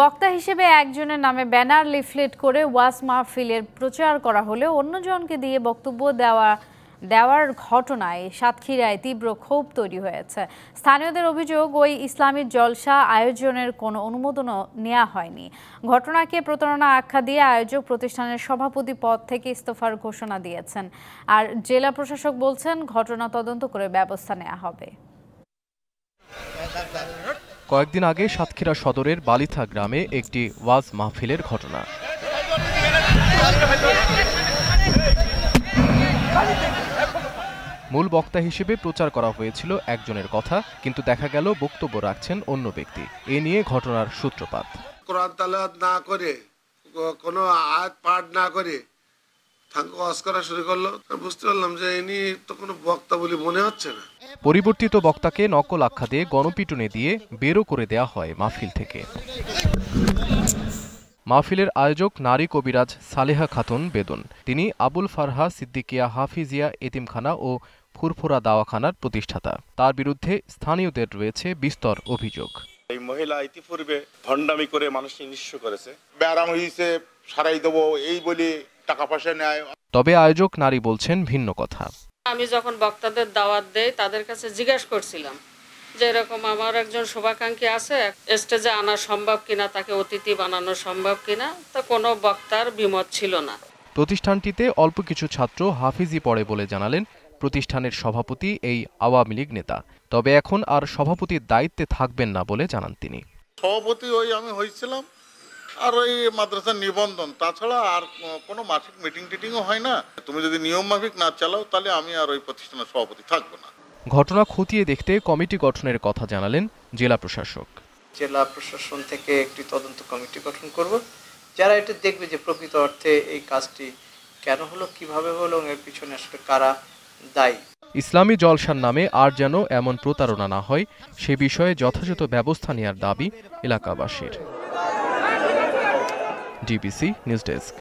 বক্তা হিসেবে একজনের নামে ব্যানার লিফলেট করে ওয়াস মাহফিলের প্রচার করা হলে অন্যজনকে দিয়ে বক্তব্য দেওয়া দেওয়ার ঘটনায় সাতক্ষীরায় তীব্র ক্ষোভ তৈরি হয়েছে স্থানীয়দের অভিযোগ ওই ইসলামীর জলসা আয়োজনের কোনো অনুমোদনও নেওয়া হয়নি ঘটনাকে প্রতারণা আখ্যা দিয়ে আয়োজক প্রতিষ্ঠানের সভাপতি পদ থেকে ইস্তফার ঘোষণা দিয়েছেন আর জেলা প্রশাসক বলছেন ঘটনা তদন্ত করে ব্যবস্থা নেওয়া হবে কয়েকদিন আগে সাতক্ষীরা সদরের বালিথা গ্রামে একটি ওয়াজ মাহফিলের ঘটনা মূল বক্তা হিসেবে প্রচার করা হয়েছিল একজনের কথা কিন্তু দেখা গেল বক্তব্য রাখছেন অন্য ব্যক্তি এ নিয়ে ঘটনার সূত্রপাত না করে কোনো আয়াত পাঠ না করে পরিবর্তিত বক্তাকে নকল আখ্যা দিয়ে গণপিটনে দিয়ে বেরো করে দেয়া হয় মাহফিল থেকে মাহফিলের আয়োজক নারী কবিরাজ সালেহা খাতুন বেদন তিনি আবুল ফারহা সিদ্দিকিয়া হাফিজিয়া এতিমখানা ও ফুরফুরা দাওয়াখানার প্রতিষ্ঠাতা তার বিরুদ্ধে স্থানীয়দের রয়েছে বিস্তর অভিযোগ এই মহিলা ইতিপূর্বে ভণ্ডামি করে মানুষকে নিঃস্ব করেছে ব্যারাম হয়েছে সারাই দেবো এই বলে টাকা পয়সা নেয় তবে আয়োজক নারী বলছেন ভিন্ন কথা আমি যখন বক্তাদের দাওয়াত দেই তাদের কাছে জিজ্ঞাসা করছিলাম যে এরকম আমার একজন শুভাকাঙ্ক্ষী আছে স্টেজে আনা সম্ভব কিনা তাকে অতিথি বানানো সম্ভব কিনা তা কোনো বক্তার বিমত ছিল না প্রতিষ্ঠানটিতে অল্প কিছু ছাত্র হাফিজি পড়ে বলে জানালেন প্রতিষ্ঠানের সভাপতি এই আওয়ামী লীগ নেতা তবে এখন আর সভাপতির দায়িত্বে থাকবেন না বলে জানান তিনি সভাপতি ওই আমি হয়েছিলাম আর ওই মাদ্রাসার নিবন্ধন তাছাড়া আর কোনো মাসিক মিটিং টিটিংও হয় না তুমি যদি নিয়ম মাফিক না চালাও তাহলে আমি আর ওই প্রতিষ্ঠানের সভাপতি থাকবো না ঘটনা খতিয়ে দেখতে কমিটি গঠনের কথা জানালেন জেলা প্রশাসক জেলা প্রশাসন থেকে একটি তদন্ত কমিটি গঠন করব যারা এটা দেখবে যে প্রকৃত অর্থে এই কাজটি কেন হলো কিভাবে হলো এর পিছনে আসলে কারা দায়ী ইসলামী জলসার নামে আর যেন এমন প্রতারণা না হয় সে বিষয়ে যথাযথ ব্যবস্থা নেওয়ার দাবি এলাকাবাসীর ডিবিসি নিউজ ডেস্ক